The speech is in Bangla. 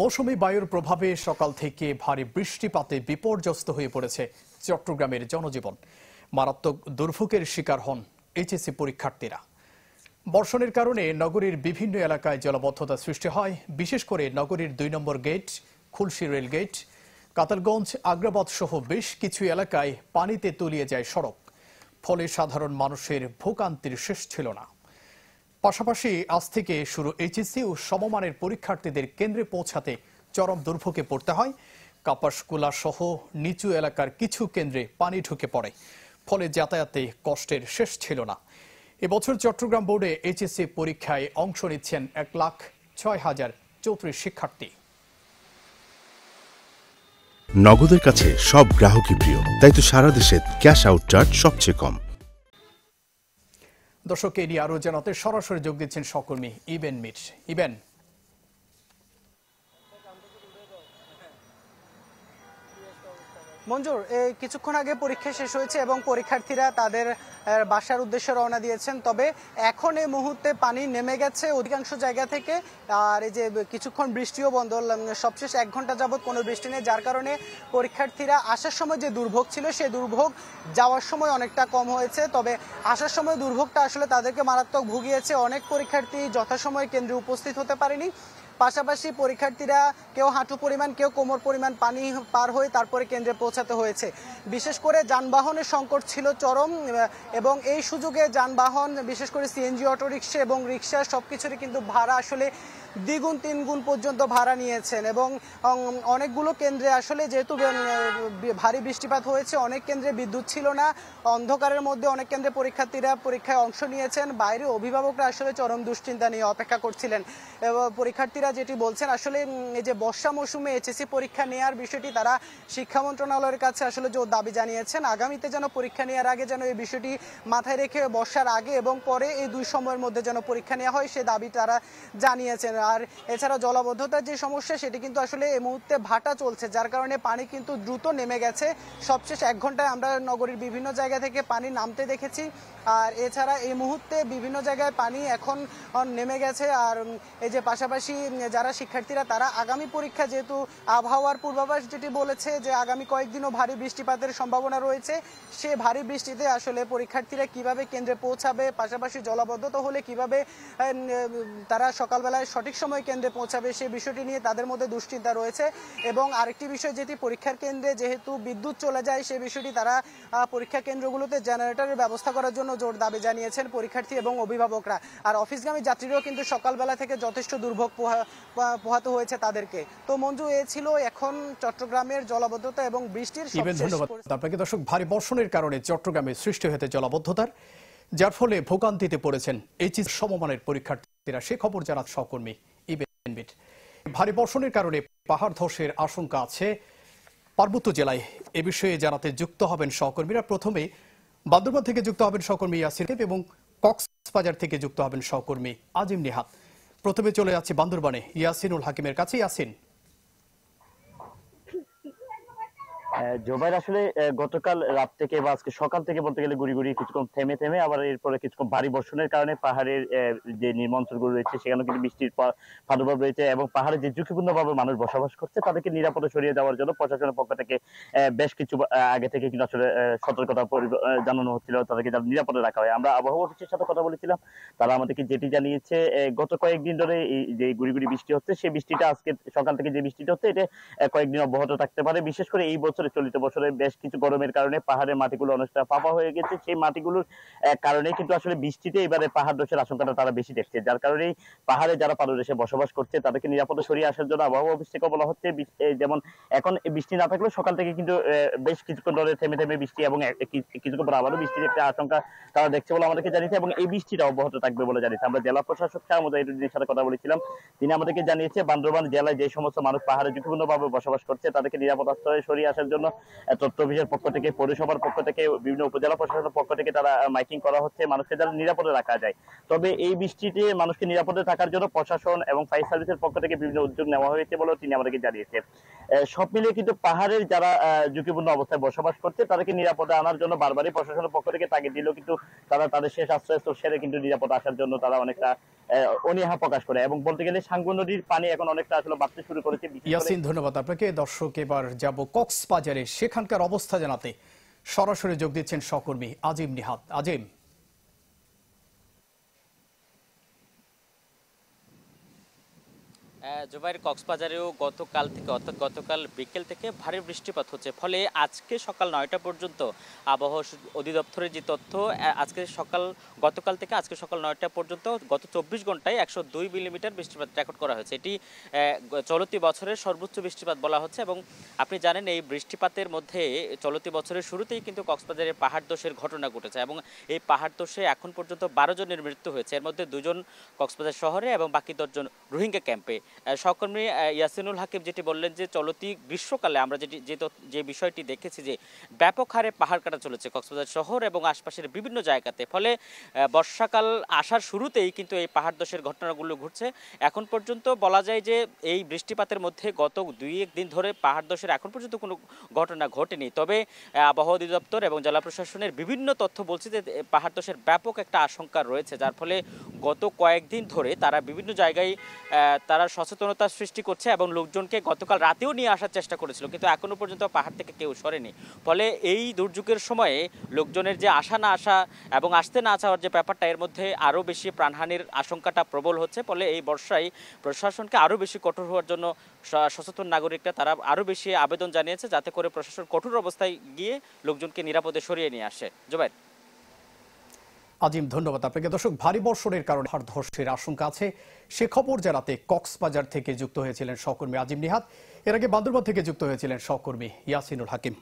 মৌসুমি বায়ুর প্রভাবে সকাল থেকে ভারী বৃষ্টিপাতে বিপর্যস্ত হয়ে পড়েছে চট্টগ্রামের জনজীবন মারাত্মক দুর্ভোগের শিকার হন এইচএসসি পরীক্ষার্থীরা বর্ষণের কারণে নগরীর বিভিন্ন এলাকায় জলাবদ্ধতা সৃষ্টি হয় বিশেষ করে নগরীর দুই নম্বর গেট খুলশি রেলগেট কাতালগঞ্জ আগ্রাবাদ সহ বেশ কিছু এলাকায় পানিতে তলিয়ে যায় সড়ক ফলে সাধারণ মানুষের ভোগান্তির শেষ ছিল না পাশাপাশি আজ থেকে শুরু এইচএসসি ও সমমানের পরীক্ষার্থীদের কেন্দ্রে পৌঁছাতে চরম দুর্ভোগে পড়তে হয় কাপাসকুলা সহ নিচু এলাকার কিছু কেন্দ্রে পানি ঢুকে পড়ে ফলে যাতায়াতে কষ্টের শেষ ছিল না এবছর চট্টগ্রাম বোর্ডে এইচএসসি পরীক্ষায় অংশ নিচ্ছেন এক লাখ ছয় হাজার চৌত্রিশ শিক্ষার্থী নগদের কাছে সব গ্রাহকই প্রিয় তাই তো সারা দেশে ক্যাশ আউট চার্জ সবচেয়ে কম দর্শক এ আরো জানাতে সরাসরি যোগ দিচ্ছেন সকর্মী ইবেন মিট ইবেন মঞ্জুর এই কিছুক্ষণ আগে পরীক্ষা শেষ হয়েছে এবং পরীক্ষার্থীরা তাদের বাসার উদ্দেশ্যে রওনা দিয়েছেন তবে এখন এই মুহূর্তে পানি নেমে গেছে অধিকাংশ জায়গা থেকে আর এই যে কিছুক্ষণ বৃষ্টিও বন্ধ সবশেষ এক ঘন্টা যাবৎ কোনো বৃষ্টি নেই যার কারণে পরীক্ষার্থীরা আসার সময় যে দুর্ভোগ ছিল সেই দুর্ভোগ যাওয়ার সময় অনেকটা কম হয়েছে তবে আসার সময় দুর্ভোগটা আসলে তাদেরকে মারাত্মক ভুগিয়েছে অনেক পরীক্ষার্থী যথাসময় কেন্দ্রে উপস্থিত হতে পারেনি পাশাপাশি পরীক্ষার্থীরা কেউ হাঁটু পরিমাণ কেউ কোমর পরিমাণ পানি পার হয়ে তারপরে কেন্দ্রে পৌঁছাতে হয়েছে বিশেষ করে যানবাহনের সংকট ছিল চরম এবং এই সুযোগে যানবাহন বিশেষ করে সিএনজি অটোরিক্সা এবং রিক্সা সব কিছুরই কিন্তু ভাড়া আসলে দ্বিগুণ তিনগুণ পর্যন্ত ভাড়া নিয়েছেন এবং অনেকগুলো কেন্দ্রে আসলে যেহেতু ভারী বৃষ্টিপাত হয়েছে অনেক কেন্দ্রে বিদ্যুৎ ছিল না অন্ধকারের মধ্যে অনেক কেন্দ্রে পরীক্ষার্থীরা পরীক্ষায় অংশ নিয়েছেন বাইরে অভিভাবকরা আসলে চরম দুশ্চিন্তা নিয়ে অপেক্ষা করছিলেন এবং পরীক্ষার্থীরা শিক্ষার্থীরা যেটি বলছেন আসলে এই যে বর্ষা মৌসুমে এইচএসি পরীক্ষা নেওয়ার বিষয়টি তারা শিক্ষা মন্ত্রণালয়ের কাছে আসলে জোর দাবি জানিয়েছেন আগামীতে যেন পরীক্ষা নেওয়ার আগে যেন এই বিষয়টি মাথায় রেখে বর্ষার আগে এবং পরে এই দুই সময়ের মধ্যে যেন পরীক্ষা নেওয়া হয় সে দাবি তারা জানিয়েছেন আর এছাড়া জলাবদ্ধতার যে সমস্যা সেটি কিন্তু আসলে এই মুহূর্তে ভাটা চলছে যার কারণে পানি কিন্তু দ্রুত নেমে গেছে সবশেষ এক ঘন্টায় আমরা নগরীর বিভিন্ন জায়গা থেকে পানি নামতে দেখেছি আর এছাড়া এই মুহূর্তে বিভিন্ন জায়গায় পানি এখন নেমে গেছে আর এই যে পাশাপাশি যারা শিক্ষার্থীরা তারা আগামী পরীক্ষা যেহেতু আবহাওয়ার পূর্বাভাস যেটি বলেছে যে আগামী কয়েকদিনও ভারী বৃষ্টিপাতের সম্ভাবনা রয়েছে সে ভারী বৃষ্টিতে আসলে পরীক্ষার্থীরা কিভাবে কেন্দ্রে পৌঁছাবে পাশাপাশি জলাবদ্ধতা হলে কিভাবে তারা সকালবেলায় সঠিক সময় কেন্দ্রে পৌঁছাবে সে বিষয়টি নিয়ে তাদের মধ্যে দুশ্চিন্তা রয়েছে এবং আরেকটি বিষয় যেটি পরীক্ষার কেন্দ্রে যেহেতু বিদ্যুৎ চলে যায় সে বিষয়টি তারা পরীক্ষা কেন্দ্রগুলোতে জেনারেটরের ব্যবস্থা করার জন্য জোর দাবি জানিয়েছেন পরীক্ষার্থী এবং অভিভাবকরা আর অফিসগামী যাত্রীরাও কিন্তু সকালবেলা থেকে যথেষ্ট দুর্ভোগ পোহা পোহাতে হয়েছে তাদেরকে তো মঞ্জু এ ছিল এখন চট্টগ্রামের জলাবদ্ধতা এবং বৃষ্টির আপনাকে দর্শক ভারী বর্ষণের কারণে চট্টগ্রামে সৃষ্টি হয়েছে জলাবদ্ধতার যার ফলে ভোগান্তিতে পড়েছেন এইচএস সমমানের পরীক্ষার্থীরা সে খবর জানাত সহকর্মী ইভেনবিট ভারী বর্ষণের কারণে পাহাড় ধসের আশঙ্কা আছে পার্বত্য জেলায় এ বিষয়ে জানাতে যুক্ত হবেন সহকর্মীরা প্রথমে বান্দরবান থেকে যুক্ত হবেন সহকর্মী ইয়াসির এবং কক্সবাজার থেকে যুক্ত হবেন সহকর্মী আজিম নিহাত প্রথমে চলে যাচ্ছি বান্দরবানে ইয়াসিনুল হাকিমের কাছে ইয়াসিন হ্যাঁ, জোবাইর আসলে গতকাল রাত থেকে বা আজকে সকাল থেকে বলতে গেলে গুড়ি গুড়ি কিছুক্ষণ থেমে থেমে আবার এরপরে কিছুক্ষণ ভারী বর্ষণের কারণে পাহাড়ের যে নির্মাঞ্চলগুলো রয়েছে সেখানে কিন্তু বৃষ্টির প্রাদুর্ভাব রয়েছে এবং পাহাড়ে যে ঝুঁকিপূর্ণভাবে মানুষ বসবাস করছে তাদেরকে নিরাপদে সরিয়ে দেওয়ার জন্য প্রশাসনের পক্ষ থেকে বেশ কিছু আগে থেকে কিন্তু আসলে সতর্কতা জানানো হচ্ছিল তাদেরকে যেন নিরাপদে রাখা হয় আমরা আবহাওয়া অফিসের সাথে কথা বলেছিলাম তারা আমাদেরকে যেটি জানিয়েছে গত কয়েকদিন ধরে এই যে গুড়ি গুড়ি বৃষ্টি হচ্ছে সেই বৃষ্টিটা আজকে সকাল থেকে যে বৃষ্টিটা হচ্ছে এটা কয়েকদিন অব্যাহত থাকতে পারে বিশেষ করে এই বছর বছরে চলিত বছরে বেশ কিছু গরমের কারণে পাহাড়ের মাটিগুলো অনেকটা ফাঁপা হয়ে গেছে সেই মাটিগুলোর কারণে কিন্তু আসলে বৃষ্টিতে এবারে পাহাড় ধসের আশঙ্কাটা তারা বেশি দেখছে যার কারণে পাহাড়ে যারা পাদদেশে বসবাস করছে তাদেরকে নিরাপদে সরিয়ে আসার জন্য আবহাওয়া অফিস থেকে বলা হচ্ছে যেমন এখন বৃষ্টি না থাকলেও সকাল থেকে কিন্তু বেশ কিছুক্ষণ ধরে থেমে থেমে বৃষ্টি এবং কিছুক্ষণ পরে আবারও বৃষ্টির একটা আশঙ্কা তারা দেখছে বলে আমাদেরকে জানিয়েছে এবং এই বৃষ্টিটা অব্যাহত থাকবে বলে জানিয়েছে আমরা জেলা প্রশাসক শাহ সাথে কথা বলেছিলাম তিনি আমাদেরকে জানিয়েছে বান্দরবান জেলায় যে সমস্ত মানুষ পাহাড়ে ঝুঁকিপূর্ণভাবে বসবাস করছে তাদেরকে নিরাপদ আশ্রয়ে সরিয়ে আসার জন্য তথ্য অফিসের পক্ষ থেকে পৌরসভার পক্ষ থেকে বিভিন্ন উপজেলা প্রশাসনের পক্ষ থেকে তারা মাইকিং করা হচ্ছে মানুষকে যারা নিরাপদে রাখা যায় তবে এই বৃষ্টিতে মানুষকে নিরাপদে থাকার জন্য প্রশাসন এবং ফায়ার সার্ভিসের পক্ষ থেকে বিভিন্ন উদ্যোগ নেওয়া হয়েছে বলেও তিনি আমাদেরকে জানিয়েছে সব মিলিয়ে কিন্তু পাহাড়ের যারা ঝুঁকিপূর্ণ অবস্থায় বসবাস করছে তাদেরকে নিরাপদে আনার জন্য বারবারই প্রশাসনের পক্ষ থেকে তাকে দিলেও কিন্তু তারা তাদের শেষ আশ্রয় সেরে কিন্তু নিরাপদ আসার জন্য তারা অনেকটা অনীহা প্রকাশ করে এবং বলতে গেলে সাঙ্গু নদীর পানি এখন অনেকটা আসলে বাড়তে শুরু করেছে ইয়াসিন ধন্যবাদ আপনাকে দর্শক এবার যাব কক্সবাজারে সেখানকার অবস্থা জানাতে সরাসরি যোগ দিচ্ছেন সহকর্মী আজিম নিহাত আজিম জুবাইর কক্সবাজারেও গতকাল থেকে অর্থাৎ গতকাল বিকেল থেকে ভারী বৃষ্টিপাত হচ্ছে ফলে আজকে সকাল নয়টা পর্যন্ত আবহাওয়া অধিদপ্তরের যে তথ্য আজকে সকাল গতকাল থেকে আজকে সকাল নয়টা পর্যন্ত গত চব্বিশ ঘন্টায় একশো দুই মিলিমিটার বৃষ্টিপাত রেকর্ড করা হয়েছে এটি চলতি বছরের সর্বোচ্চ বৃষ্টিপাত বলা হচ্ছে এবং আপনি জানেন এই বৃষ্টিপাতের মধ্যে চলতি বছরের শুরুতেই কিন্তু কক্সবাজারে পাহাড় দোষের ঘটনা ঘটেছে এবং এই পাহাড় দোষে এখন পর্যন্ত বারো জনের মৃত্যু হয়েছে এর মধ্যে দুজন কক্সবাজার শহরে এবং বাকি দশজন রোহিঙ্গা ক্যাম্পে সহকর্মী ইয়াসিনুল হাকিম যেটি বললেন যে চলতি গ্রীষ্মকালে আমরা যেটি যে যে বিষয়টি দেখেছি যে ব্যাপক হারে পাহাড় কাটা চলেছে কক্সবাজার শহর এবং আশপাশের বিভিন্ন জায়গাতে ফলে বর্ষাকাল আসার শুরুতেই কিন্তু এই পাহাড় দোষের ঘটনাগুলো ঘটছে এখন পর্যন্ত বলা যায় যে এই বৃষ্টিপাতের মধ্যে গত দুই এক দিন ধরে পাহাড় দোষের এখন পর্যন্ত কোনো ঘটনা ঘটেনি তবে আবহাওয়া অধিদপ্তর এবং জেলা প্রশাসনের বিভিন্ন তথ্য বলছে যে পাহাড় দোষের ব্যাপক একটা আশঙ্কা রয়েছে যার ফলে গত কয়েকদিন ধরে তারা বিভিন্ন জায়গায় তারা সচেতনতা সৃষ্টি করছে এবং লোকজনকে গতকাল রাতেও নিয়ে আসার চেষ্টা করেছিল কিন্তু এখনও পর্যন্ত পাহাড় থেকে কেউ সরেনি ফলে এই দুর্যোগের সময়ে লোকজনের যে আসা না আসা এবং আসতে না চাওয়ার যে ব্যাপারটা এর মধ্যে আরও বেশি প্রাণহানির আশঙ্কাটা প্রবল হচ্ছে ফলে এই বর্ষায় প্রশাসনকে আরও বেশি কঠোর হওয়ার জন্য সচেতন নাগরিকরা তারা আরও বেশি আবেদন জানিয়েছে যাতে করে প্রশাসন কঠোর অবস্থায় গিয়ে লোকজনকে নিরাপদে সরিয়ে নিয়ে আসে জোবাইর আজিম ধন্যবাদ আপনাকে দর্শক ভারী বর্ষণের কারণে ধসের আশঙ্কা আছে সে খবর জানাতে কক্সবাজার থেকে যুক্ত হয়েছিলেন সহকর্মী আজিম নিহাত এর আগে বান্দরবান থেকে যুক্ত হয়েছিলেন সহকর্মী ইয়াসিনুল হাকিম